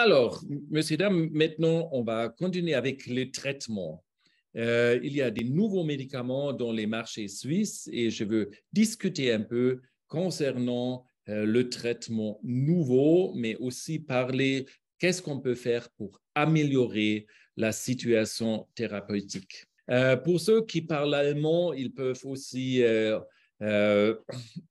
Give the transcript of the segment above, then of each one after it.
Alors, messieurs, dames, maintenant, on va continuer avec le traitement. Euh, il y a des nouveaux médicaments dans les marchés suisses et je veux discuter un peu concernant euh, le traitement nouveau, mais aussi parler qu'est-ce qu'on peut faire pour améliorer la situation thérapeutique. Euh, pour ceux qui parlent allemand, ils peuvent aussi euh,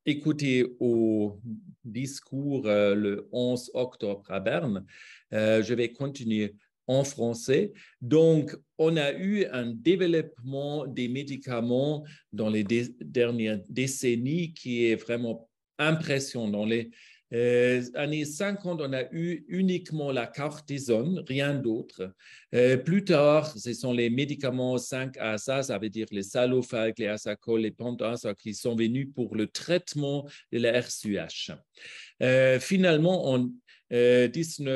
écoutez au discours euh, le 11 octobre à Berne. Euh, je vais continuer en français. Donc, on a eu un développement des médicaments dans les dernières décennies qui est vraiment impressionnant. Dans les euh, année années 50, on a eu uniquement la cortisone, rien d'autre. Euh, plus tard, ce sont les médicaments 5-ASA, ça veut dire les salophages, les asacol, les pentasa qui sont venus pour le traitement de la RSUH. finalement, en euh,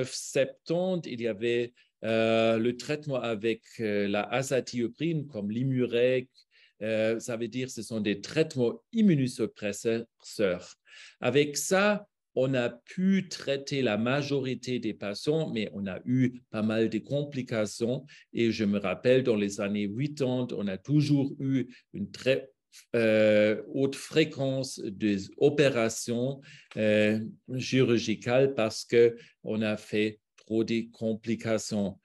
septembre, il y avait le traitement avec la azathioprine, comme l'imurec, ça veut dire ce sont des traitements immunosuppresseurs. Avec ça, on a pu traiter la majorité des patients, mais on a eu pas mal de complications. Et je me rappelle, dans les années 80, on a toujours eu une très euh, haute fréquence des opérations euh, chirurgicales parce qu'on a fait trop de complications.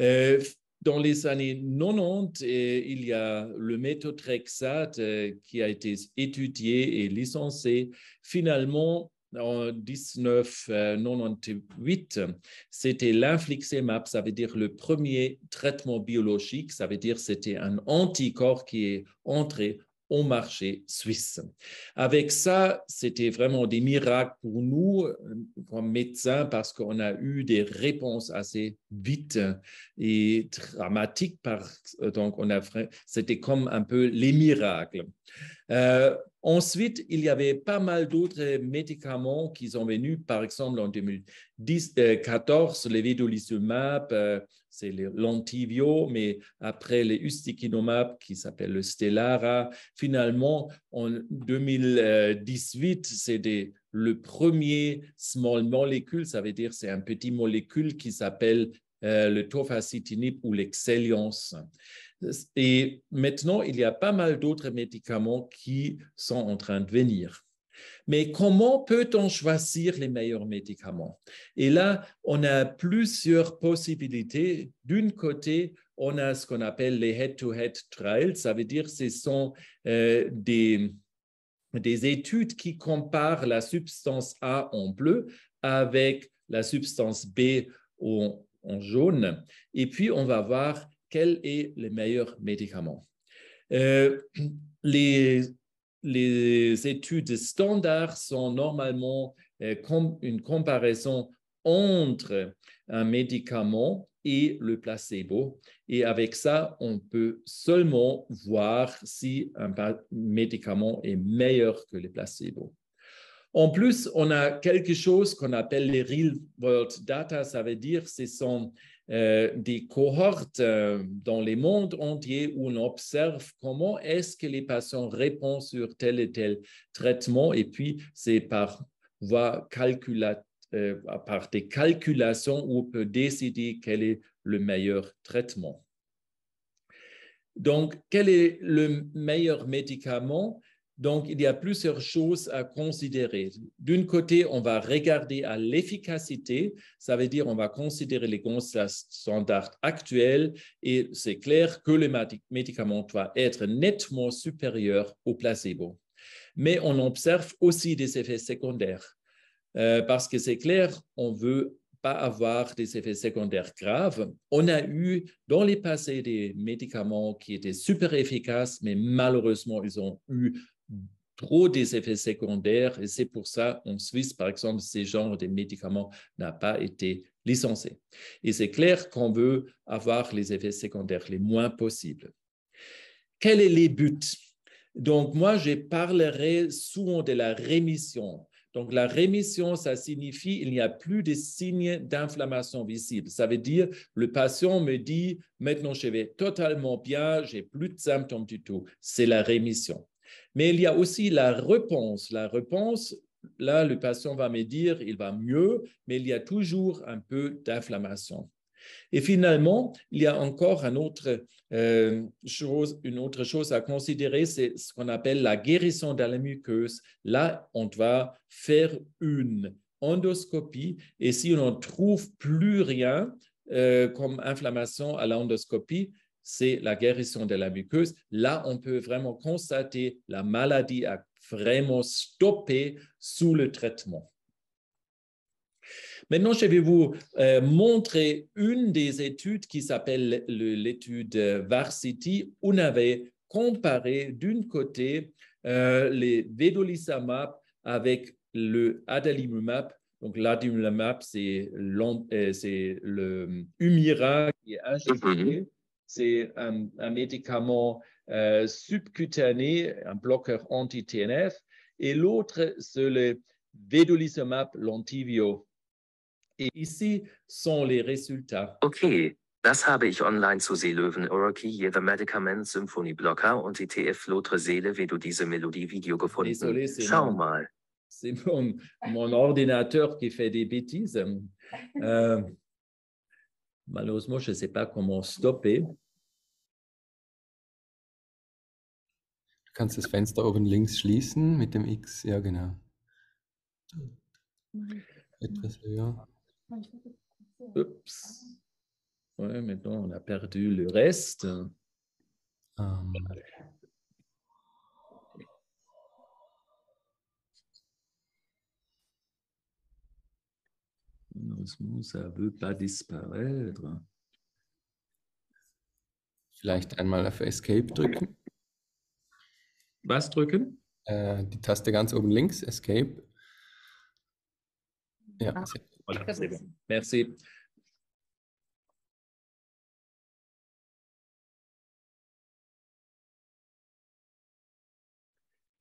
Euh, dans les années 90, il y a le méthotrexate qui a été étudié et licencié. Finalement, en 1998, euh, c'était l'infliximab, ça veut dire le premier traitement biologique, ça veut dire c'était un anticorps qui est entré marché suisse. Avec ça, c'était vraiment des miracles pour nous euh, comme médecins parce qu'on a eu des réponses assez vite et dramatiques. Par, euh, donc, on a, c'était comme un peu les miracles. Euh, ensuite, il y avait pas mal d'autres médicaments qui sont venus, par exemple en 2014, le c'est l'antivio, mais après les ustekinumab qui s'appelle le Stellara. Finalement, en 2018, c'est le premier small molecule, ça veut dire c'est un petit molécule qui s'appelle euh, le tofacitinib ou l'excellence. Et maintenant, il y a pas mal d'autres médicaments qui sont en train de venir. Mais comment peut-on choisir les meilleurs médicaments Et là, on a plusieurs possibilités. D'un côté, on a ce qu'on appelle les head-to-head trials. Ça veut dire que ce sont euh, des, études qui comparent la substance A en bleu avec la substance B en, jaune. Et puis, on va voir quel est le meilleur médicament. Euh, les les études standards sont normalement euh, une comparaison entre un médicament et le placebo. Et avec ça, on peut seulement voir si un médicament est meilleur que le placebo. En plus, on a quelque chose qu'on appelle les real-world data, ça veut dire ce sont euh, des cohortes euh, dans les mondes entiers où on observe comment est-ce que les patients répondent sur tel et tel traitement et puis c'est par euh, par des calculations où on peut décider quel est le meilleur traitement. Donc, quel est le meilleur médicament donc, il y a plusieurs choses à considérer. D'un côté, on va regarder à l'efficacité, ça veut dire on va considérer les standards actuels et c'est clair que le médicament doit être nettement supérieur au placebo. Mais on observe aussi des effets secondaires euh, parce que c'est clair, on veut pas avoir des effets secondaires graves. On a eu dans les passés des médicaments qui étaient super efficaces, mais malheureusement, ils ont eu trop des effets secondaires et c'est pour ça en Suisse, par exemple, ce genre de médicaments n'a pas été licencié. Et c'est clair qu'on veut avoir les effets secondaires les moins possibles. Quels est les buts Donc moi, je parlerai souvent de la rémission. Donc la rémission, ça signifie il n'y a plus de signes d'inflammation visibles. Ça veut dire le patient me dit maintenant je vais totalement bien, j'ai plus de symptômes du tout. C'est la rémission. Mais il y a aussi la réponse. La réponse, là, le patient va me dire, il va mieux, mais il y a toujours un peu d'inflammation. Et finalement, il y a encore une autre, euh, chose, une autre chose à considérer, c'est ce qu'on appelle la guérison de la muqueuse. Là, on va faire une endoscopie et si on ne trouve plus rien euh, comme inflammation à l'endoscopie, c'est la guérison de la muqueuse. Là, on peut vraiment constater la maladie a vraiment stoppé sous le traitement. Maintenant, je vais vous euh, montrer une des études qui s'appelle l'étude Varsity. On avait comparé d'un côté euh, les vedolizumab avec le adalimumab. Donc, l'adalimumab, c'est euh, le Humira qui est injecté. Mm-hmm c'est un, un, médicament euh, subcutané, un bloqueur anti-TNF, et l'autre, c'est le vedolizumab lentivio. Et ici sont les résultats. OK. Das habe ich online zu Seelöwen Oraki The Medikament Symphonie Blocker und TF Lotre Seele, wie du diese Melodie Video gefunden. Désolé, Schau mal. C'est mon, mon, ordinateur qui fait des bêtises. Euh, malheureusement, je ne sais pas comment stopper. Du kannst das Fenster oben links schließen mit dem X, ja genau. Etwas höher. Ups. Ouais, mais bon, on a perdu le reste. Um. Malheureusement, ça ne veut pas disparaître. Vielleicht einmal auf Escape drücken. Was drücken? Äh, die Taste ganz oben links, Escape. Ah, merci.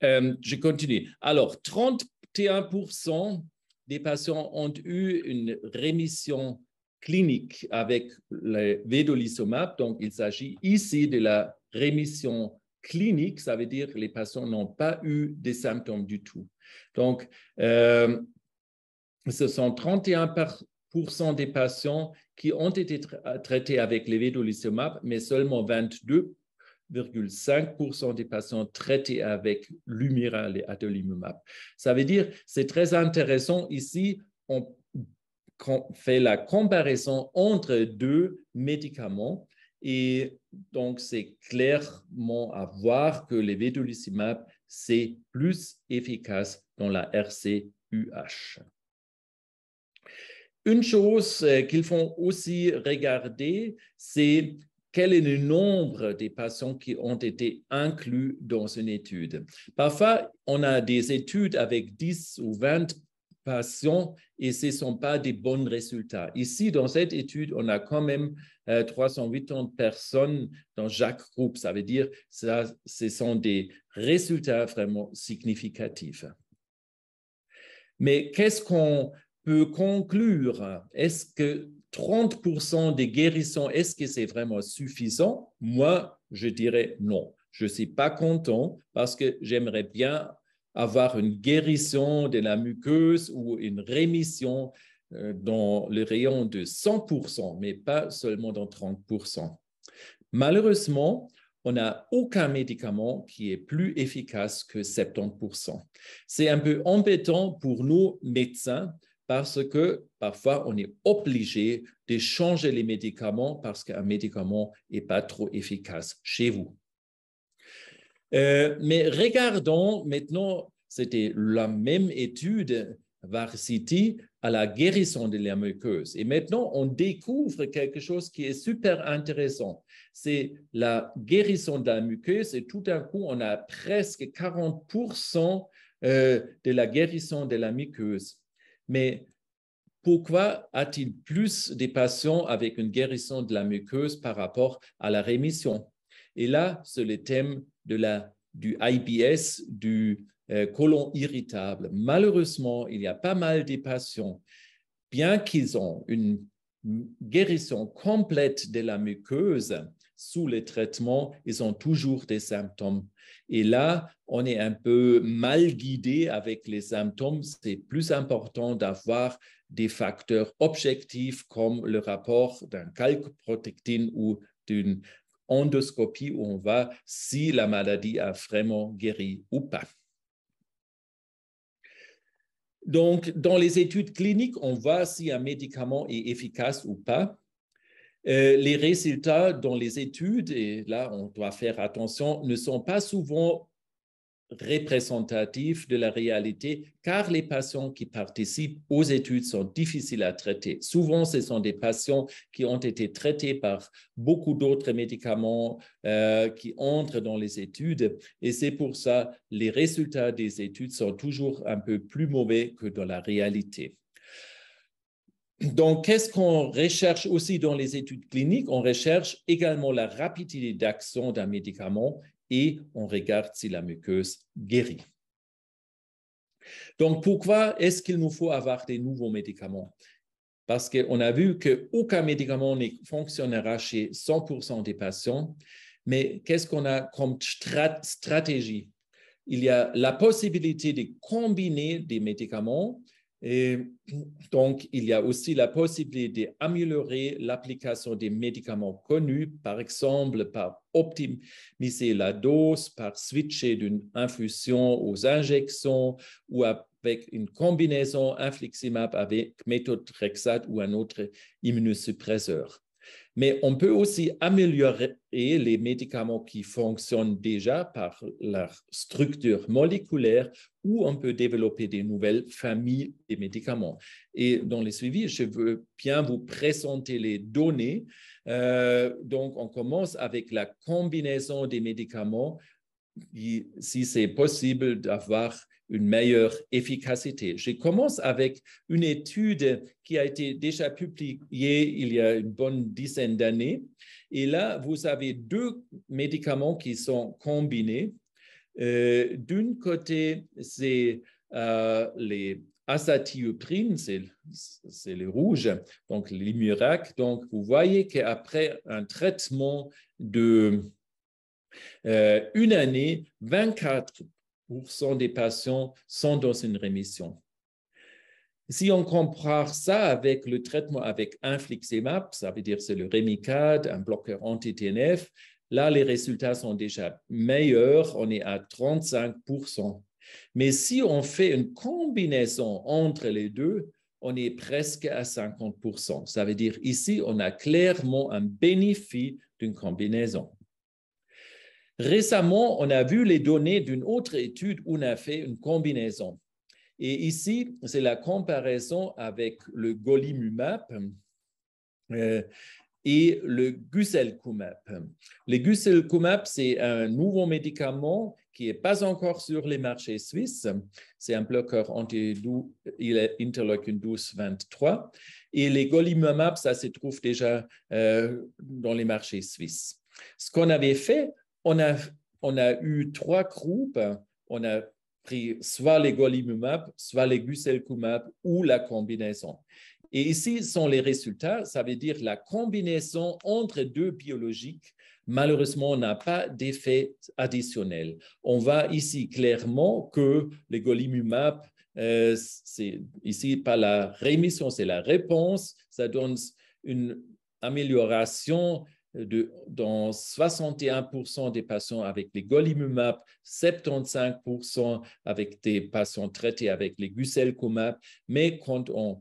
Ähm, je continue. Alors, 31% des patients ont eu une rémission clinique avec le vedolizumab. Donc, il s'agit ici de la rémission clinique, ça veut dire que les patients n'ont pas eu des symptômes du tout. Donc, euh, ce sont 31% des patients qui ont été traités avec l'évédolizumab, mais seulement 22,5% des patients traités avec Lumira et Ça veut dire, c'est très intéressant ici, on fait la comparaison entre deux médicaments et donc, c'est clairement à voir que les vedolizumab, c'est plus efficace dans la RCUH. Une chose euh, qu'il faut aussi regarder, c'est quel est le nombre des patients qui ont été inclus dans une étude. Parfois, on a des études avec 10 ou 20 patients et ce ne sont pas des bons résultats. Ici, dans cette étude, on a quand même 380 euh, personnes dans chaque groupe. Ça veut dire que ce sont des résultats vraiment significatifs. Mais qu'est-ce qu'on peut conclure Est-ce que 30% des guérissons, est-ce que c'est vraiment suffisant Moi, je dirais non. Je ne suis pas content parce que j'aimerais bien avoir une guérison de la muqueuse ou une rémission euh, dans le rayon de 100%, mais pas seulement dans 30%. Malheureusement, on n'a aucun médicament qui est plus efficace que 70%. C'est un peu embêtant pour nous médecins parce que parfois on est obligé de changer les médicaments parce qu'un médicament n'est pas trop efficace chez vous. Euh, mais regardons maintenant, c'était la même étude Varsity à la guérison de la muqueuse. Et maintenant, on découvre quelque chose qui est super intéressant. C'est la guérison de la muqueuse et tout d'un coup, on a presque 40% euh, de la guérison de la muqueuse. Mais pourquoi a-t-il plus de patients avec une guérison de la muqueuse par rapport à la rémission Et là, c'est le thème du IBS, du euh, colon irritable. Malheureusement, il y a pas mal de patients, bien qu'ils ont une guérison complète de la muqueuse sous le traitement, ils ont toujours des symptômes. Et là, on est un peu mal guidé avec les symptômes. C'est plus important d'avoir des facteurs objectifs comme le rapport d'un calque protectine ou d'une endoscopie où on va si la maladie a vraiment guéri ou pas. Donc, dans les études cliniques, on voit si un médicament est efficace ou pas. Euh, les résultats dans les études, et là on doit faire attention, ne sont pas souvent représentatif de la réalité car les patients qui participent aux études sont difficiles à traiter. Souvent, ce sont des patients qui ont été traités par beaucoup d'autres médicaments euh, qui entrent dans les études et c'est pour ça les résultats des études sont toujours un peu plus mauvais que dans la réalité. Donc, qu'est-ce qu'on recherche aussi dans les études cliniques On recherche également la rapidité d'action d'un médicament et on regarde si la muqueuse guérit. Donc, pourquoi est-ce qu'il nous faut avoir des nouveaux médicaments Parce qu'on a vu qu'aucun médicament ne fonctionnera chez 100% des patients, mais qu'est-ce qu'on a comme stratégie Il y a la possibilité de combiner des médicaments et donc, il y a aussi la possibilité d'améliorer l'application des médicaments connus, par exemple par optimiser la dose, par switcher d'une infusion aux injections ou avec une combinaison infliximab avec méthotrexate ou un autre immunosuppresseur. Mais on peut aussi améliorer les médicaments qui fonctionnent déjà par leur structure moléculaire où on peut développer des nouvelles familles de médicaments. Et dans les suivis, je veux bien vous présenter les données. Euh, donc, on commence avec la combinaison des médicaments, si c'est possible d'avoir une meilleure efficacité. Je commence avec une étude qui a été déjà publiée il y a une bonne dizaine d'années. Et là, vous avez deux médicaments qui sont combinés euh, d'un côté, c'est euh, les asatioprines, c'est le rouge, donc les Donc, vous voyez qu'après un traitement de euh, une année, 24% des patients sont dans une rémission. Si on compare ça avec le traitement avec infliximab, ça veut dire c'est le Remicade, un bloqueur anti-TNF, Là, les résultats sont déjà meilleurs, on est à 35 Mais si on fait une combinaison entre les deux, on est presque à 50 Ça veut dire ici, on a clairement un bénéfice d'une combinaison. Récemment, on a vu les données d'une autre étude où on a fait une combinaison. Et ici, c'est la comparaison avec le golimumab. Euh, et le guselkumab. Le guselkumab, c'est un nouveau médicament qui n'est pas encore sur les marchés suisses. C'est un bloqueur anti-interleukin 12-23. Et les golimumab, ça se trouve déjà euh, dans les marchés suisses. Ce qu'on avait fait, on a, on a eu trois groupes. On a pris soit les golimumab, soit les guselkumab ou la combinaison. Et ici sont les résultats, ça veut dire la combinaison entre deux biologiques. Malheureusement, on n'a pas d'effet additionnel. On voit ici clairement que les golimumab, euh, c'est ici pas la rémission, c'est la réponse. Ça donne une amélioration de, dans 61% des patients avec les golimumab, 75% avec des patients traités avec les guselkumab. Mais quand on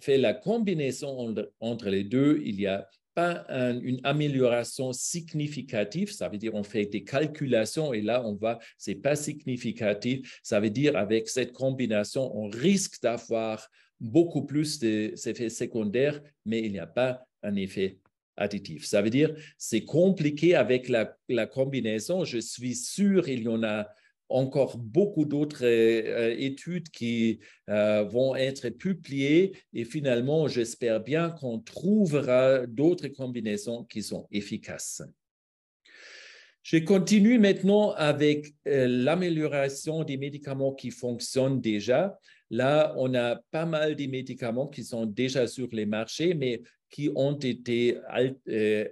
fait la combinaison entre les deux, il n'y a pas une amélioration significative. Ça veut dire on fait des calculations et là on va, c'est pas significatif. Ça veut dire avec cette combinaison, on risque d'avoir beaucoup plus d'effets secondaires, mais il n'y a pas un effet additif. Ça veut dire c'est compliqué avec la, la, combinaison. Je suis sûr il y en a encore beaucoup d'autres euh, études qui euh, vont être publiées et finalement, j'espère bien qu'on trouvera d'autres combinaisons qui sont efficaces. Je continue maintenant avec euh, l'amélioration des médicaments qui fonctionnent déjà. Là, on a pas mal de médicaments qui sont déjà sur les marchés, mais qui ont été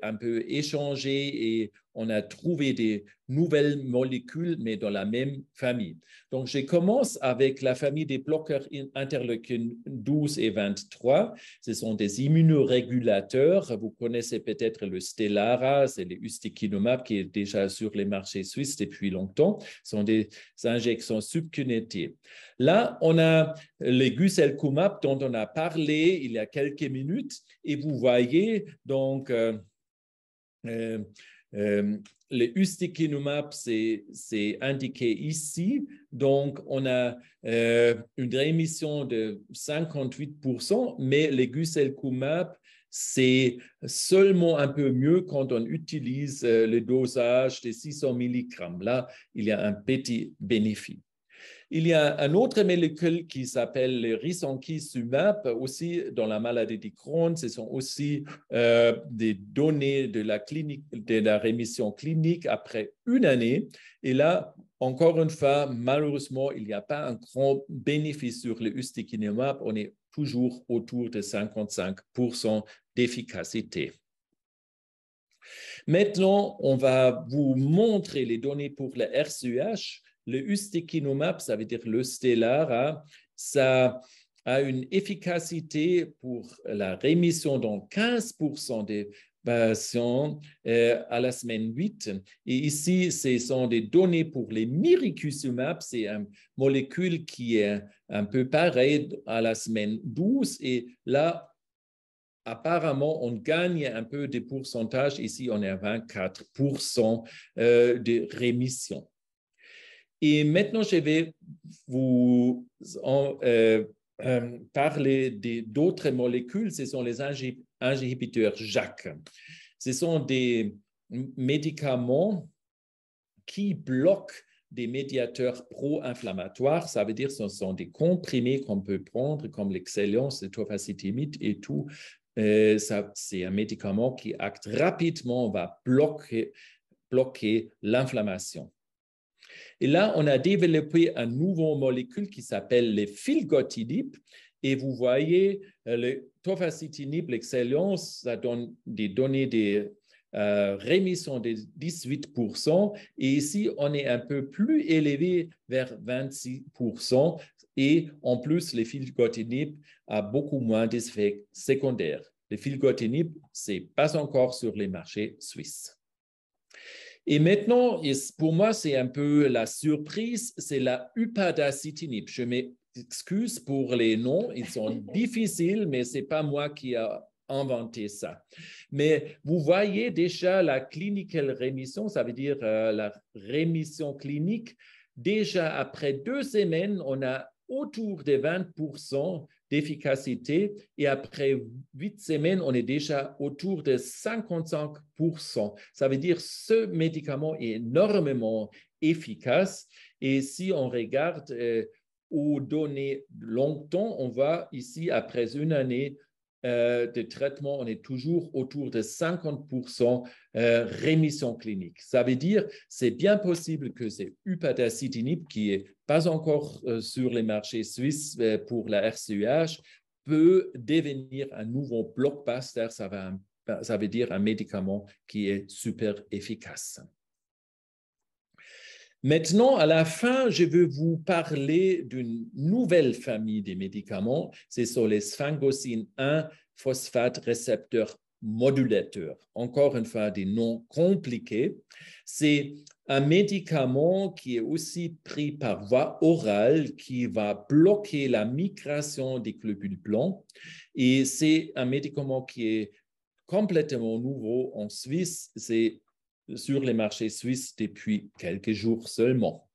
un peu échangés et on a trouvé des nouvelles molécules, mais dans la même famille. Donc, je commence avec la famille des bloqueurs interleukines 12 et 23. Ce sont des immunorégulateurs. Vous connaissez peut-être le Stellara, c'est le ustekinumab qui est déjà sur les marchés suisses depuis longtemps. Ce sont des injections subcutanées. Là, on a le guselkumab dont on a parlé il y a quelques minutes et vous voyez donc... Euh, euh, les euh, le ustekinumab, c'est indiqué ici. Donc, on a euh, une rémission de 58%, mais le guselkumab, c'est seulement un peu mieux quand on utilise euh, le dosage de 600 mg. Là, il y a un petit bénéfice. Il y a un autre molécule qui s'appelle le risankizumab, aussi dans la maladie de Crohn. Ce sont aussi euh, des données de la, rémission clinique après une année. Et là, encore une fois, malheureusement, il n'y a pas un grand bénéfice sur le ustekinumab. On est toujours autour de 55% d'efficacité. Maintenant, on va vous montrer les données pour le RCH. Le ustekinumab, ça veut dire le stellar, ça a une efficacité pour la rémission dans 15% des patients euh, à la semaine 8. Et ici, ce sont des données pour les miricuzumab. C'est une molécule qui est un peu pareille à la semaine 12. Et là, apparemment, on gagne un peu des pourcentages. Ici, on est à 24% euh, de rémission. Et maintenant, je vais vous euh, euh, parler d'autres molécules. Ce sont les inhibiteurs JAK. Ce sont des médicaments qui bloquent des médiateurs pro-inflammatoires. Ça veut dire que ce sont des comprimés qu'on peut prendre, comme l'excellence, le tofacitimide et tout. Euh, c'est un médicament qui acte rapidement, va bloquer l'inflammation. Et là, on a développé un nouveau molécule qui s'appelle le filgotinib. Et vous voyez, euh, le tofacitinib, l'excellence, ça donne des données de euh, rémission de 18%. Et ici, on est un peu plus élevé vers 26%. Et en plus, le filgotinib a beaucoup moins d'effets secondaires. Le filgotinib, n'est pas encore sur les marchés suisses. Et maintenant, pour moi, c'est un peu la surprise, c'est la upadacitinib. Je m'excuse pour les noms, ils sont difficiles, mais c'est pas moi qui a inventé ça. Mais vous voyez déjà la clinical rémission, ça veut dire euh, la rémission clinique. Déjà après deux semaines, on a autour de 20% d'efficacité. Et après huit semaines, on est déjà autour de 55%. Ça veut dire ce médicament est énormément efficace. Et si on regarde euh, aux données longtemps, on va ici, après une année, euh, des traitements, on est toujours autour de 50% euh, rémission clinique. Ça veut dire c'est bien possible que c'est upadacitinib qui est pas encore euh, sur les marchés suisses pour la RCUH peut devenir un nouveau blockbuster. ça veut dire un médicament qui est super efficace. Maintenant, à la fin, je veux vous parler d'une nouvelle famille des médicaments. c'est sur les sphingosines 1 phosphate récepteur modulateur. Encore une fois, des noms compliqués. C'est un médicament qui est aussi pris par voie orale qui va bloquer la migration des globules blancs. Et c'est un médicament qui est complètement nouveau en Suisse. C'est sur les marchés suisses depuis quelques jours seulement.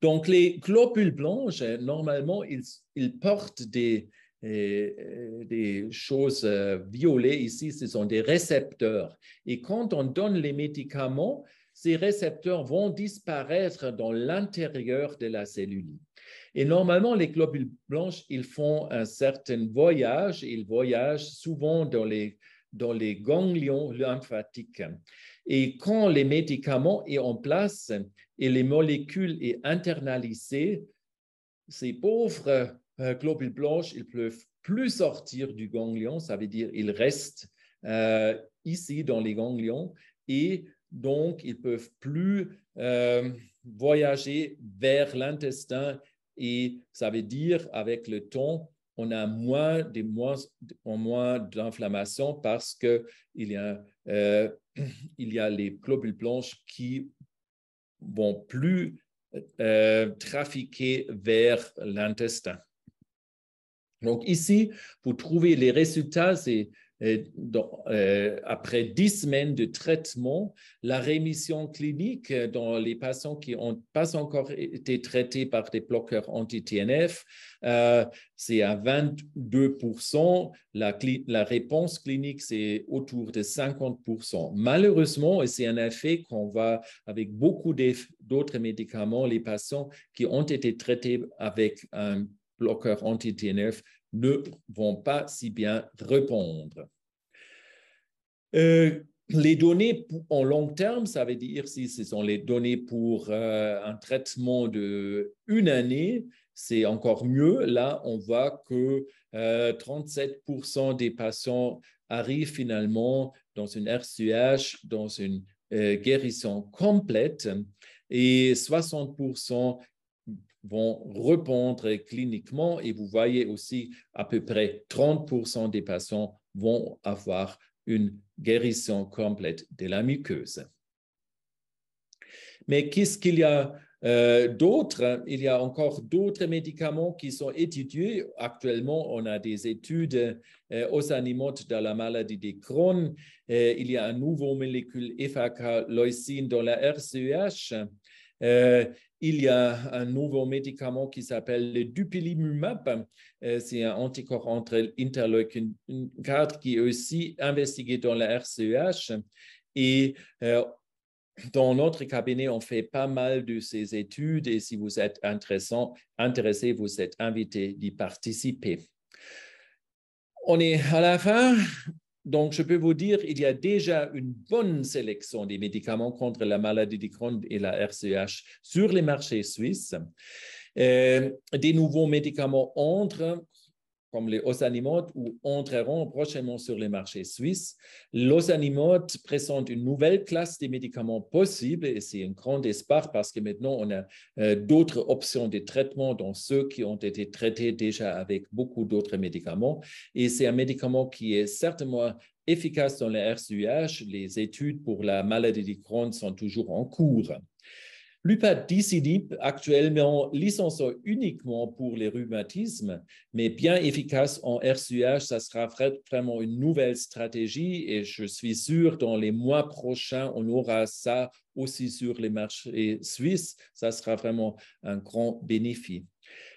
Donc, les globules blanches, normalement, ils, portent des, euh, des choses euh, violées ici, ce sont des récepteurs. Et quand on donne les médicaments, ces récepteurs vont disparaître dans l'intérieur de la cellule. Et normalement, les globules blanches, ils font un certain voyage. Ils voyagent souvent dans les dans les ganglions lymphatiques. Et quand les médicaments sont en place et les molécules sont internalisées, ces pauvres euh, globules blanches, ils ne peuvent plus sortir du ganglion, ça veut dire ils restent euh, ici dans les ganglions et donc ils ne peuvent plus euh, voyager vers l'intestin et ça veut dire avec le temps, on a moins des moins d'inflammation parce que il y a, euh, il y a les globules blanches qui vont plus euh, trafiquer vers l'intestin. Donc ici, pour trouver les résultats, c'est euh, après dix semaines de traitement, la rémission clinique euh, dans les patients qui n'ont pas encore été traités par des bloqueurs anti-TNF, euh, c'est à 22 la, réponse clinique, c'est autour de 50 Malheureusement, et c'est un effet qu'on va avec beaucoup d'autres médicaments, les patients qui ont été traités avec un bloqueur anti-TNF ne vont pas si bien répondre. Euh, les données en long terme, ça veut dire si ce sont les données pour euh, un traitement de une année, c'est encore mieux. Là, on voit que 37% euh, des patients arrivent finalement dans une RCH, dans une guérison complète, et 60% vont répondre cliniquement et vous voyez aussi à peu près 30% des patients vont avoir une guérison complète de la muqueuse. Mais qu'est-ce qu'il y a euh, d'autre d'autres, il y a encore d'autres médicaments qui sont étudiés. Actuellement, on a des études euh, aux animaux dans la maladie des Crohn. Euh, il y a un nouveau molécule FAK-leucine dans la RCEH il y a un nouveau médicament qui s'appelle le dupilimumab. Euh, c'est un anticorps entre interleukin 4 qui est aussi investigué dans la RCEH. Et euh, dans notre cabinet, on fait pas mal de ces études et si vous êtes intéressé, vous êtes invité d'y participer. On est à la fin. Donc, je peux vous dire, il y a déjà une bonne sélection des médicaments contre la maladie de Crohn et la RCH sur les marchés suisses. Euh, des nouveaux médicaments entrent comme les osanimodes, ou entreront prochainement sur les marchés suisses. L'osanimode présente une nouvelle classe de médicaments possibles et c'est un grand espoir parce que maintenant on a euh, d'autres options de traitement dans ceux qui ont été traités déjà avec beaucoup d'autres médicaments. Et c'est un médicament qui est certainement efficace dans les RCUH. Les études pour la maladie de Crohn sont toujours en cours. L'UPAD DCD, actuellement licencié uniquement pour les rhumatismes, mais bien efficace en RCH, ça sera vraiment une nouvelle stratégie et je suis sûr dans les mois prochains, on aura ça aussi sur les marchés suisses. Ça sera vraiment un grand bénéfice.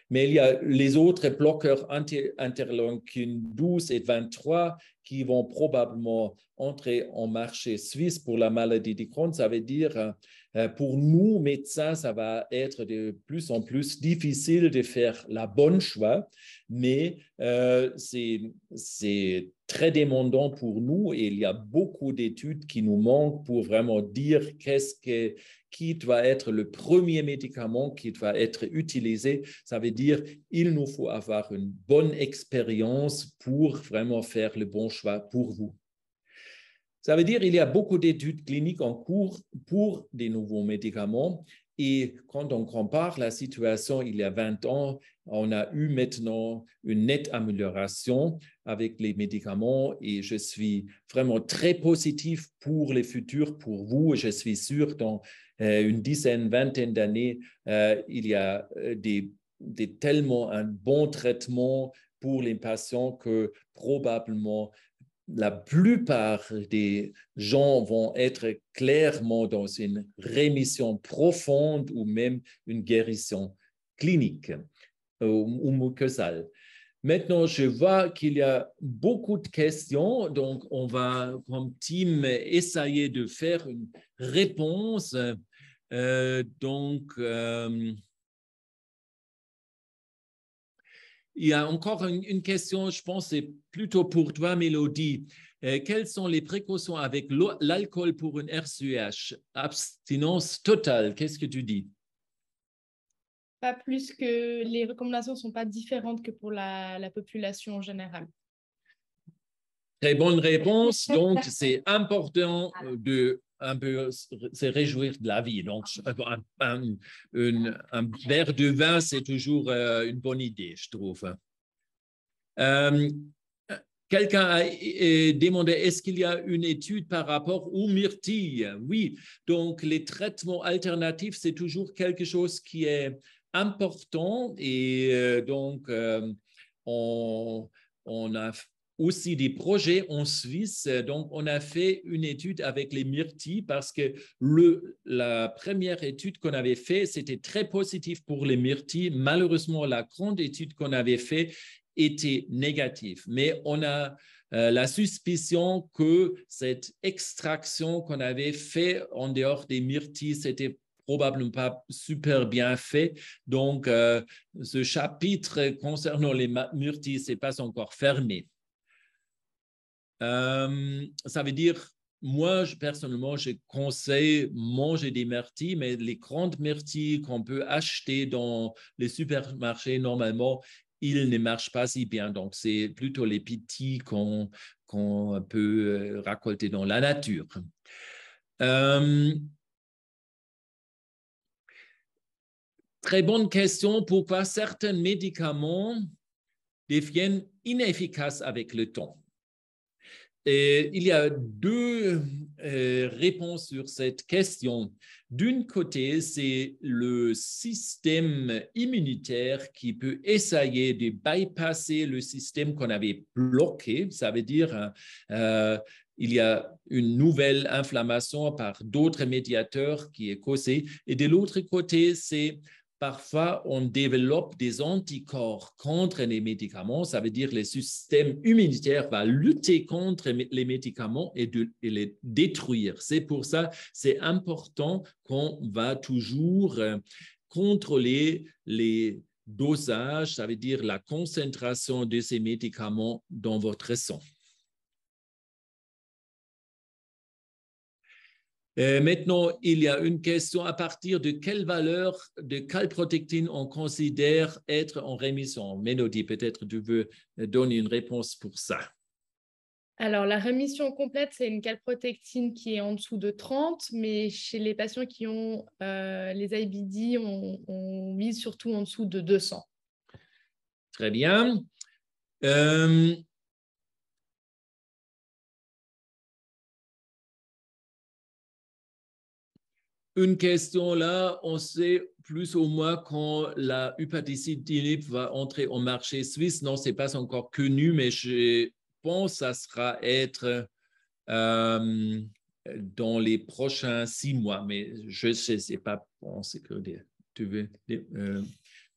Mais il y a les autres bloqueurs interleukin 12 et 23 qui vont probablement entrer en marché suisse pour la maladie de Crohn. Ça veut dire, euh, euh, pour nous, médecins, ça va être de plus en plus difficile de faire la bonne choix, mais euh, c'est très demandant pour nous et il y a beaucoup d'études qui nous manquent pour vraiment dire qu'est-ce que, qui doit être le premier médicament qui doit être utilisé. Ça veut dire, il nous faut avoir une bonne expérience pour vraiment faire le bon choix pour vous. Ça veut dire qu'il y a beaucoup d'études cliniques en cours pour des nouveaux médicaments. Et quand on compare la situation il y a 20 ans, on a eu maintenant une nette amélioration avec les médicaments et je suis vraiment très positif pour le futur pour vous. Et je suis sûr, dans euh, une dizaine, vingtaine d'années, euh, il y a euh, des, tellement un bon traitement pour les patients que probablement la plupart des gens vont être clairement dans une rémission profonde ou même une guérison clinique euh, ou mucosale. Maintenant, je vois qu'il y a beaucoup de questions, donc on va, comme team, essayer de faire une réponse. Euh, donc, euh, Il y a encore une, question, je pense, c'est plutôt pour toi, Mélodie. Euh, quelles sont les précautions avec l'alcool pour une RCH Abstinence totale, qu'est-ce que tu dis Pas plus que les recommandations ne sont pas différentes que pour la, la population en général. Très bonne réponse. Donc, c'est important de un peu se réjouir de la vie. Donc, un, un, verre de vin, c'est toujours euh, une bonne idée, je trouve. Euh, quelqu'un a demandé est-ce qu'il y a une étude par rapport aux myrtilles Oui, donc les traitements alternatifs, c'est toujours quelque chose qui est important et euh, donc on, on a aussi des projets en Suisse. Euh, donc, on a fait une étude avec les myrtilles parce que le, la première étude qu'on avait faite, c'était très positif pour les myrtilles. Malheureusement, la grande étude qu'on avait faite était négative. Mais on a euh, la suspicion que cette extraction qu'on avait faite en dehors des myrtilles, c'était probablement pas super bien fait. Donc, euh, ce chapitre concernant les myrtilles, n'est pas encore fermé. Euh, ça veut dire, moi, je, personnellement, je conseille manger des myrtilles, mais les grandes myrtilles qu'on peut acheter dans les supermarchés, normalement, ils ne marchent pas si bien. Donc, c'est plutôt les petits qu'on peut euh, récolter dans la nature. Euh, très bonne question. Pourquoi certains médicaments deviennent inefficaces avec le temps? il y a deux euh, réponses sur cette question. D'un côté, c'est le système immunitaire qui peut essayer de bypasser le système qu'on avait bloqué. Ça veut dire euh, euh il y a une nouvelle inflammation par d'autres médiateurs qui est causée. Et de l'autre côté, c'est parfois on développe des anticorps contre les médicaments. Ça veut dire que le système immunitaire va lutter contre les médicaments et, les détruire. C'est pour ça c'est important qu'on va toujours euh, contrôler les dosages, ça veut dire la concentration de ces médicaments dans votre sang. Euh, maintenant, il y a une question à partir de quelle valeur de calprotectine on considère être en rémission. Mélodie, peut-être tu veux donner une réponse pour ça. Alors, la rémission complète, c'est une calprotectine qui est en dessous de 30, mais chez les patients qui ont euh, les IBD, on, on, mise surtout en dessous de 200. Très bien. Euh, une question là, on sait plus ou moins quand la dilip va entrer au marché suisse. Non, ce n'est pas encore connu, mais je pense que ça sera être euh, dans les prochains six mois. Mais je ne sais pas. Bon, que tu veux euh,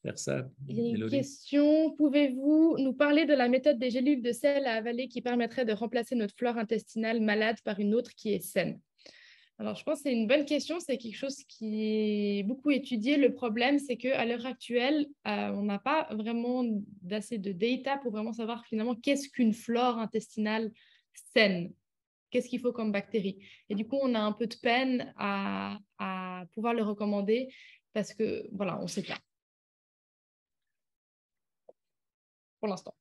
faire ça une question. Pouvez-vous nous parler de la méthode des gélules de sel à avaler qui permettrait de remplacer notre flore intestinale malade par une autre qui est saine alors, je pense que c'est une bonne question. C'est quelque chose qui est beaucoup étudié. Le problème, c'est qu'à l'heure actuelle, euh, on n'a pas vraiment d'assez de data pour vraiment savoir finalement qu'est-ce qu'une flore intestinale saine. Qu'est-ce qu'il faut comme bactéries Et du coup, on a un peu de peine à, à pouvoir le recommander parce que, voilà, on ne sait pas. Pour l'instant.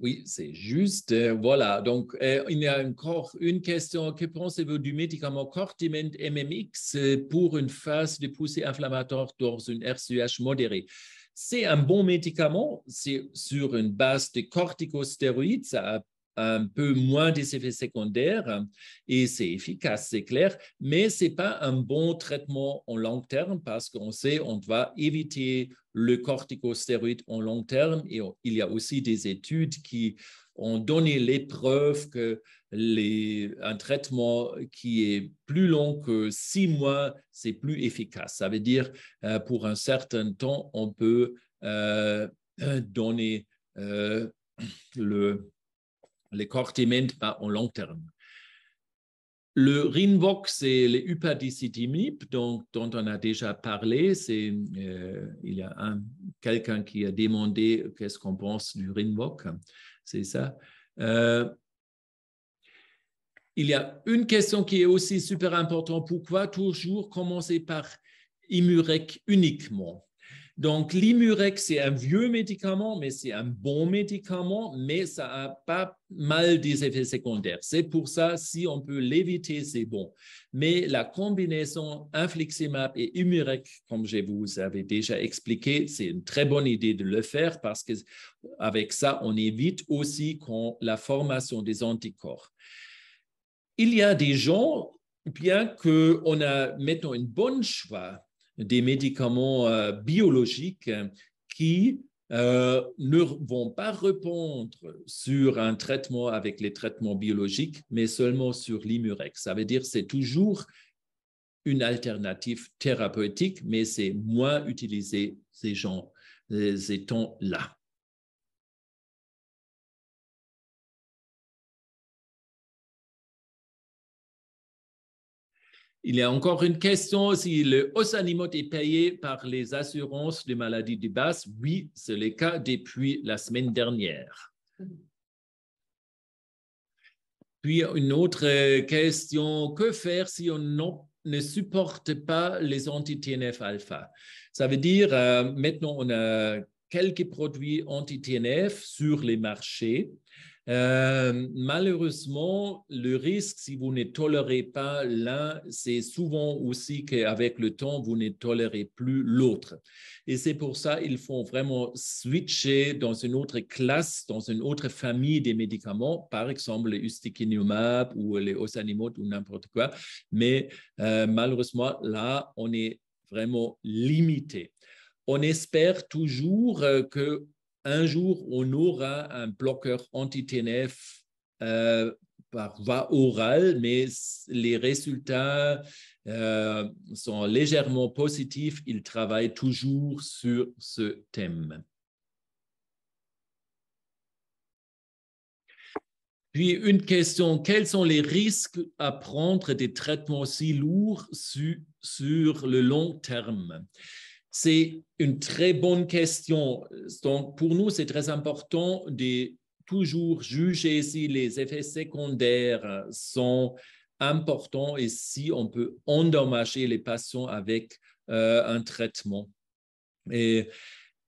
Oui, c'est juste. Euh, voilà. Donc, euh, il y a encore une question. Que pensez-vous du médicament Cortiment MMX euh, pour une phase de poussée inflammatoire dans une RCH modérée? C'est un bon médicament. C'est sur une base de corticostéroïdes. Ça a un peu moins des effets secondaires hein, et c'est efficace, c'est clair, mais ce n'est pas un bon traitement en long terme parce qu'on sait on va éviter le corticostéroïde en long terme et il y a aussi des études qui ont donné les preuves que les, un traitement qui est plus long que six mois, c'est plus efficace. Ça veut dire que euh, pour un certain temps, on peut euh, donner euh, le, les cortiments pas en long terme. Le RINVOC, c'est les upadicitimib donc dont, on a déjà parlé. C'est, euh, il y a quelqu'un qui a demandé qu'est-ce qu'on pense du RINVOC. C'est ça. Euh, il y a une question qui est aussi super importante. Pourquoi toujours commencer par Imurec uniquement donc, Limurex, c'est un vieux médicament, mais c'est un bon médicament, mais ça a pas mal des effets secondaires. C'est pour ça, si on peut l'éviter, c'est bon. Mais la combinaison infliximab et Imurex, comme je vous avais déjà expliqué, c'est une très bonne idée de le faire parce que ça, on évite aussi la formation des anticorps. Il y a des gens, bien qu'on a maintenant une bonne choix des médicaments euh, biologiques euh, qui euh, ne vont pas répondre sur un traitement avec les traitements biologiques, mais seulement sur l'imurex. Ça veut dire c'est toujours une alternative thérapeutique, mais c'est moins utilisé ces gens, ces temps-là. Il y a encore une question, si le hausse animaux est payé par les assurances de maladies de base, oui, c'est le cas depuis la semaine dernière. Puis une autre question, que faire si on ne supporte pas les anti-TNF alpha Ça veut dire, euh, maintenant, on a quelques produits anti-TNF sur les marchés. Euh, malheureusement, le risque, si vous ne tolérez pas l'un, c'est souvent aussi qu'avec le temps, vous ne tolérez plus l'autre. Et c'est pour ça qu'il faut vraiment switcher dans une autre classe, dans une autre famille des médicaments, par exemple les ustekinumab ou les osanimod ou n'importe quoi. Mais euh, malheureusement, là, on est vraiment limité on espère toujours euh, que un jour, on aura un bloqueur anti-TNF euh, par voie orale, mais les résultats euh, sont légèrement positifs. Ils travaillent toujours sur ce thème. Puis une question, quels sont les risques à prendre des traitements si lourds sur le long terme c'est une très bonne question. Donc, pour nous, c'est très important de toujours juger si les effets secondaires sont importants et si on peut endommager les patients avec euh, un traitement. Et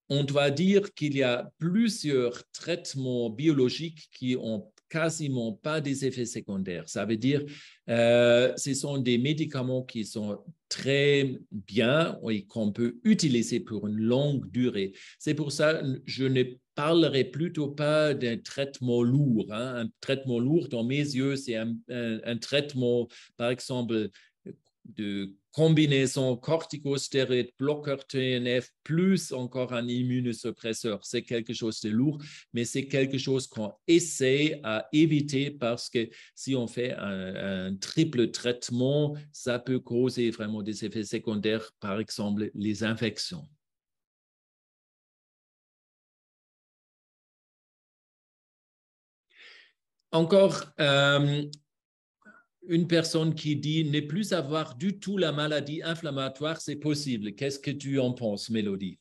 on doit dire qu'il y a plusieurs traitements biologiques qui ont quasiment pas des effets secondaires. Ça veut dire, mm. euh, ce sont des médicaments qui sont très bien et qu'on peut utiliser pour une longue durée. C'est pour ça que je ne parlerai plutôt pas d'un traitement lourd. Hein. Un traitement lourd, dans mes yeux, c'est un, traitement, par exemple, de combinaison corticostéroïde, bloqueur TNF, plus encore un immunosuppresseur. C'est quelque chose de lourd, mais c'est quelque chose qu'on essaie à éviter parce que si on fait un, triple traitement, ça peut causer vraiment des effets secondaires, par exemple les infections. Encore, euh, une personne qui dit ne plus avoir du tout la maladie inflammatoire, c'est possible. Qu'est-ce que tu en penses, Mélodie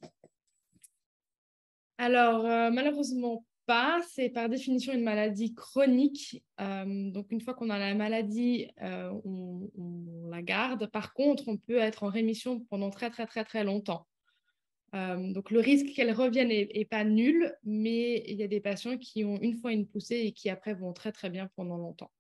Alors, euh, malheureusement pas. C'est par définition une maladie chronique. Euh, donc, une fois qu'on a la maladie, euh, on, on, la garde. Par contre, on peut être en rémission pendant très, très, très, très longtemps. donc, le risque qu'elle revienne n'est pas nul, mais il y a des patients qui ont une fois une poussée et qui après vont très, très bien pendant longtemps.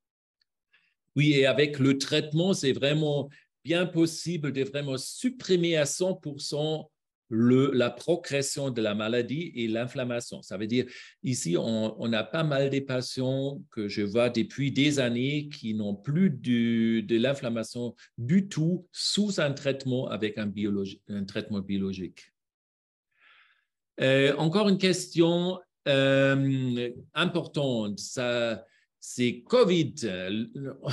Oui, et avec le traitement, c'est vraiment bien possible de vraiment supprimer à 100% la progression de la maladie et l'inflammation. Ça veut dire, ici, on, a pas mal de patients que je vois depuis des années qui n'ont plus de l'inflammation du tout sous un traitement avec un, traitement biologique. Euh, encore une question euh, importante. Ça, c'est COVID. Euh,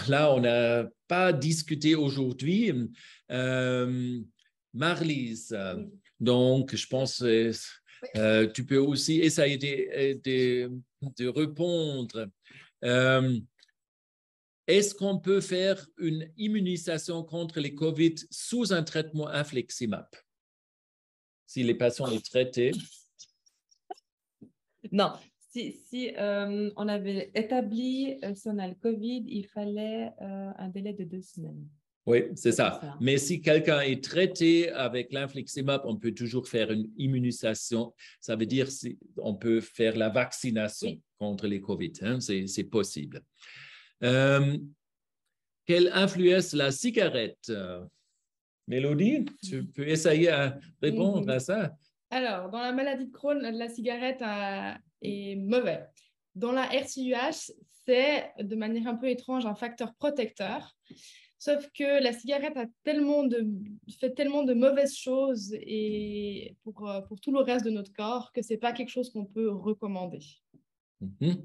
là, on n'a pas discuté aujourd'hui. Euh, Marlise, donc je pense que euh, tu peux aussi essayer de, de, répondre. Est-ce qu'on peut faire une immunisation contre les COVID sous un traitement infleximab si les patients sont traités? Non, si, euh, on avait établi, son euh, si on a le COVID, il fallait euh, un délai de deux semaines. Oui, c'est ça. Mais si quelqu'un est traité avec l'infliximab, on peut toujours faire une immunisation. Ça veut dire si on peut faire la vaccination contre les COVID. Hein, c'est possible. quelle influence la cigarette Mélodie, tu mm-hmm. peux essayer de répondre mm-hmm. à ça. Alors, dans la maladie de Crohn, la cigarette a est mauvais. Dans la RTUH, c'est de manière un peu étrange un facteur protecteur. Sauf que la cigarette a tellement de, fait tellement de mauvaises choses et pour, euh, pour tout le reste de notre corps que ce n'est pas quelque chose qu'on peut recommander. Mhm.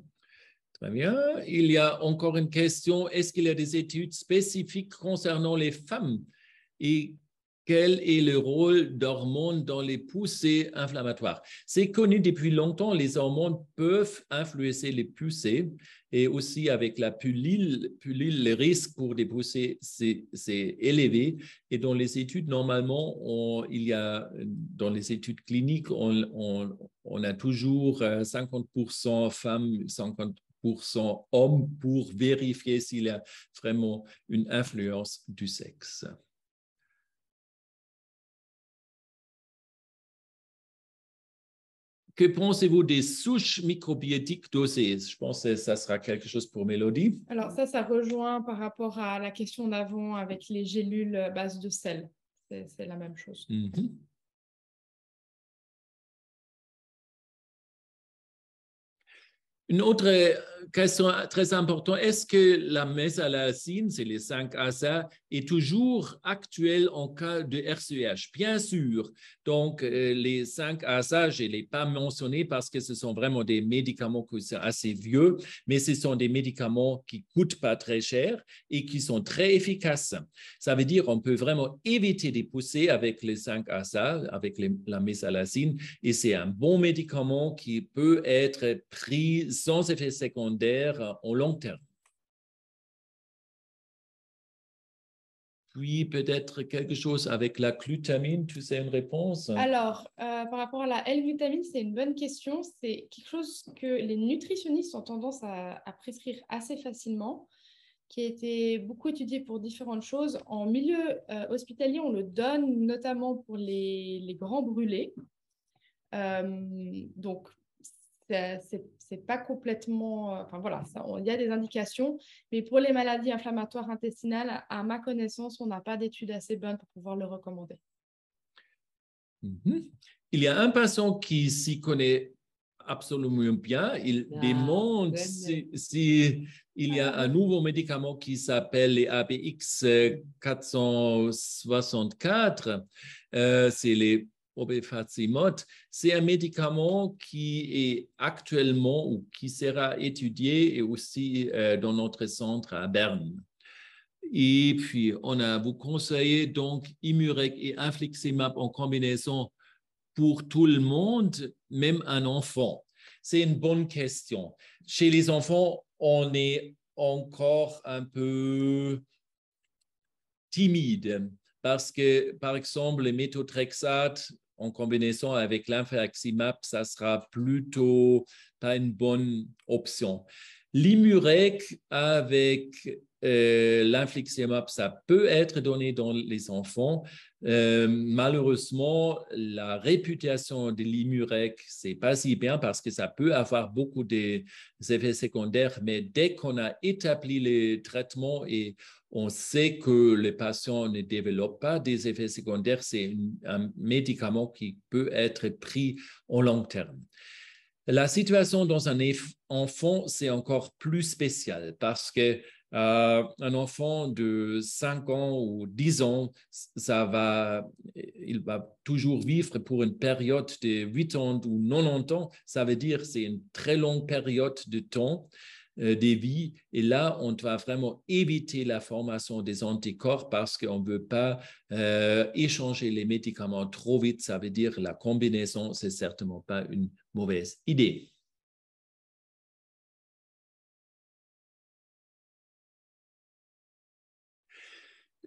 Très bien. Il y a encore une question. Est-ce qu'il y a des études spécifiques concernant les femmes et quel est le rôle d'hormones dans les poussées inflammatoires. C'est connu depuis longtemps, les hormones peuvent influencer les poussées et aussi avec la pulille, le risque pour des poussées, c'est élevé. Et dans les études, normalement, il y a, dans les études cliniques, on, on a toujours 50% euh, femmes, 50% hommes pour vérifier s'il y a vraiment une influence du sexe. Que pensez-vous des souches microbiotiques dosées Je pense que ça sera quelque chose pour Mélodie. Alors ça, ça rejoint par rapport à la question d'avant avec les gélules euh, base de sel. C'est la même chose. Mhm. Une autre euh, question très importante, est-ce que la messe à c'est les 5 ASA, est toujours actuelle en cas de RCH Bien sûr. Donc, euh, les 5 ASA, je ne l'ai pas mentionné parce que ce sont vraiment des médicaments qui sont assez vieux, mais ce sont des médicaments qui ne coûtent pas très cher et qui sont très efficaces. Ça veut dire qu'on peut vraiment éviter des poussées avec les 5 ASA, avec la messe à et c'est un bon médicament qui peut être pris sans effet secondaire au long terme. Puis peut-être quelque chose avec la glutamine, tu sais une réponse Alors, euh, par rapport à la L-glutamine, c'est une bonne question. C'est quelque chose que les nutritionnistes ont tendance à, prescrire assez facilement, qui a été beaucoup étudié pour différentes choses. En milieu euh, hospitalier, on le donne notamment pour les, grands brûlés. Euh, donc, c'est pas complètement. Euh, enfin voilà, il y a des indications, mais pour les maladies inflammatoires intestinales, à ma connaissance, on n'a pas d'études assez bonnes pour pouvoir le recommander. Mm-hmm. Il y a un patient qui s'y connaît absolument bien. Il ah, demande s'il si, il y a un nouveau médicament qui s'appelle les ABX 464. Euh, c'est les obefazimod, c'est un médicament qui est actuellement ou qui sera étudié et aussi euh, dans notre centre à Berne. Et puis, on a vous conseillé donc Imurec et Infliximab en combinaison pour tout le monde, même un enfant. C'est une bonne question. Chez les enfants, on est encore un peu timide parce que, par exemple, le méthotrexate en combinaison avec l'infraximab, ça sera plutôt pas une bonne option. L'imurec avec euh, ça peut être donné dans les enfants. Euh, malheureusement, la réputation de l'imurec, c'est pas si bien parce que ça peut avoir beaucoup d'effets secondaires, mais dès qu'on a établi les traitements et on sait que les patients ne développent pas des effets secondaires. C'est un médicament qui peut être pris en long terme. La situation dans un enfant, c'est encore plus spécial parce que euh, enfant de 5 ans ou 10 ans, ça va, il va toujours vivre pour une période de 8 ans ou 90 ans. Ça veut dire c'est une très longue période de temps. Euh, des vies. Et là, on doit vraiment éviter la formation des anticorps parce qu'on ne veut pas euh, échanger les médicaments trop vite. Ça veut dire la combinaison, c'est certainement pas une mauvaise idée.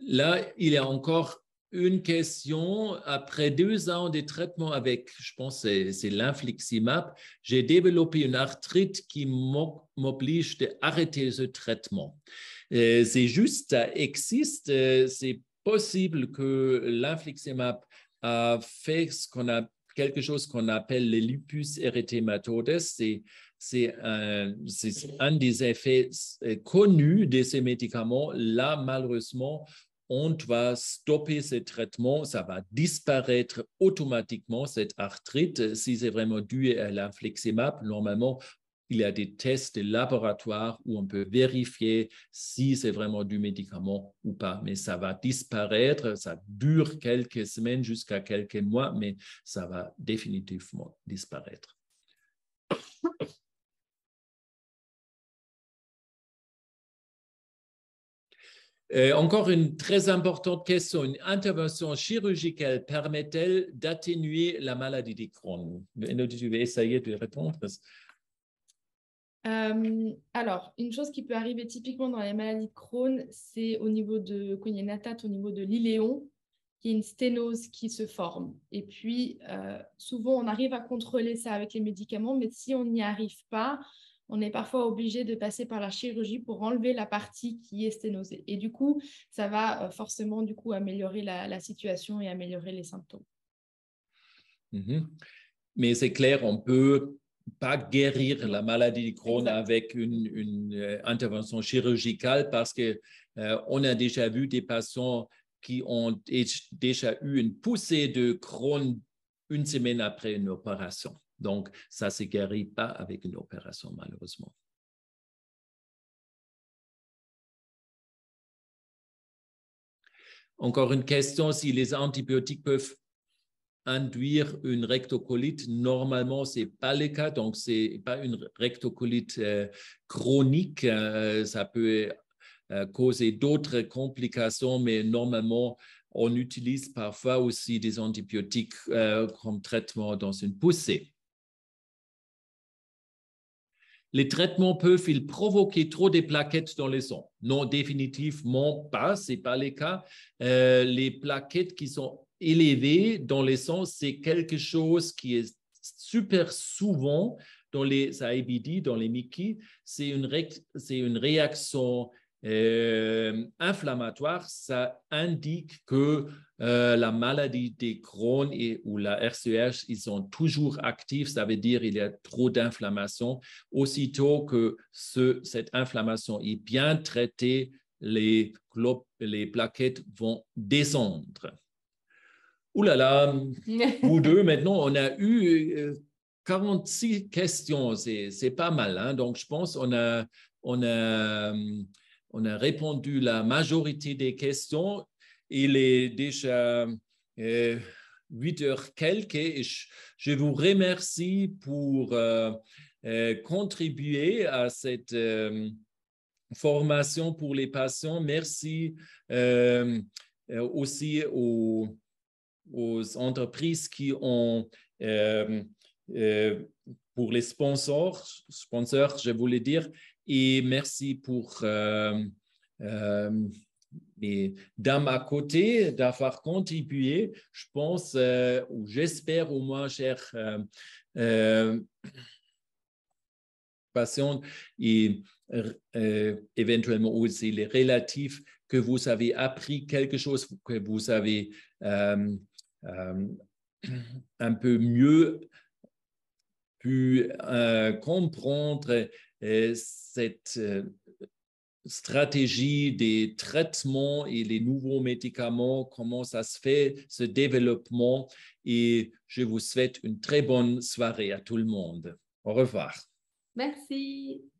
Là, il y a encore une question, après deux ans de traitement avec, je pense, c'est l'infliximab, j'ai développé une arthrite qui m'oblige d'arrêter ce traitement. Euh, c'est juste, ça existe, euh, c'est possible que l'infliximab a fait ce qu'on a quelque chose qu'on appelle le lupus érythématodes. C'est c'est un, des effets euh, connus de ces médicaments. Là, malheureusement, on va stopper ce traitement, ça va disparaître automatiquement, cette arthrite, si c'est vraiment dû à l'infleximap. Normalement, il y a des tests de laboratoire où on peut vérifier si c'est vraiment du médicament ou pas. Mais ça va disparaître, ça dure quelques semaines jusqu'à quelques mois, mais ça va définitivement disparaître. Euh, encore une très importante question, une intervention chirurgicale permet-elle d'atténuer la maladie de Crohn Je tu essayer de répondre. Euh, alors, une chose qui peut arriver typiquement dans les maladies de Crohn, c'est au niveau de, au niveau de l'iléon, qui y a une sténose qui se forme. Et puis, euh, souvent, on arrive à contrôler ça avec les médicaments, mais si on n'y arrive pas, on est parfois obligé de passer par la chirurgie pour enlever la partie qui est sténosée. Et du coup, ça va euh, forcément du coup améliorer la, situation et améliorer les symptômes. Mm-hmm. Mais c'est clair, on ne peut pas guérir la maladie de Crohn avec une, euh, intervention chirurgicale parce que euh, on a déjà vu des patients qui ont déjà eu une poussée de Crohn une semaine après une opération. Donc, ça ne se guérit pas avec une opération, malheureusement. Encore une question, si les antibiotiques peuvent induire une rectocolite, normalement, ce n'est pas le cas, donc ce n'est pas une rectocolite euh, chronique, euh, ça peut euh, causer d'autres complications, mais normalement, on utilise parfois aussi des antibiotiques comme traitement dans une poussée les traitements peuvent-ils provoquer trop des plaquettes dans les sangs Non, définitivement pas, ce n'est pas le cas. Euh, les plaquettes qui sont élevées dans les sangs, c'est quelque chose qui est super souvent dans les IBD, dans les Mickey c'est une réaction euh, inflammatoire, ça indique que euh, la maladie des Crohn ou la RCH, ils sont toujours actifs, ça veut dire qu'il y a trop d'inflammation. Aussitôt que ce, cette inflammation est bien traitée, les, les plaquettes vont descendre. Ouh là là, vous deux, maintenant, on a eu 46 euh, questions, c'est pas mal. Hein. Donc, je pense qu'on a, on a hum, on a répondu la majorité des questions. Il est déjà 8 euh, heures quelques je, vous remercie pour euh, euh, contribuer à cette formation pour les patients. Merci aussi aux, aux, entreprises qui ont pour les sponsors, sponsors, je voulais dire, et merci pour les euh, euh, dans ma côté, d'avoir contribué, je pense, euh, ou j'espère au moins, cher euh, et éventuellement aussi les relatifs, que vous avez appris quelque chose, que vous avez un peu mieux pu comprendre euh, cette euh, stratégie des traitements et les nouveaux médicaments, comment ça se fait, ce développement. Et je vous souhaite une très bonne soirée à tout le monde. Au revoir. Merci.